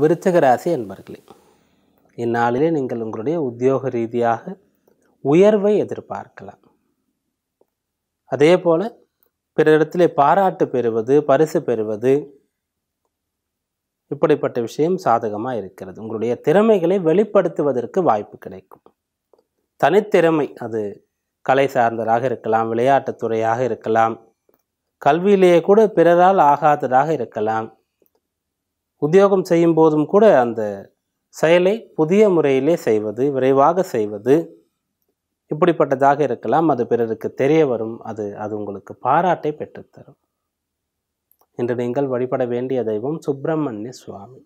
விருச்சக ராசி என்பர்களே இந்நாளிலே நீங்கள் உங்களுடைய உத்தியோக ரீதியாக உயர்வை எதிர்பார்க்கலாம் அதே போல் பிற பிறரிடத்திலே பாராட்டு பெறுவது பரிசு பெறுவது இப்படிப்பட்ட விஷயம் சாதகமாக இருக்கிறது உங்களுடைய திறமைகளை வெளிப்படுத்துவதற்கு வாய்ப்பு கிடைக்கும் தனித்திறமை அது கலை சார்ந்ததாக இருக்கலாம் விளையாட்டுத்துறையாக இருக்கலாம் கல்வியிலேயே கூட பிறரால் ஆகாததாக இருக்கலாம் உத்தியோகம் செய்யும் போதும் கூட அந்த செயலை புதிய முறையிலே செய்வது விரைவாக செய்வது இப்படிப்பட்டதாக இருக்கலாம் அது பிறருக்கு தெரிய வரும் அது அது உங்களுக்கு பாராட்டை பெற்றுத்தரும் இன்று நீங்கள் வழிபட வேண்டிய தெய்வம் சுப்பிரமணிய சுவாமி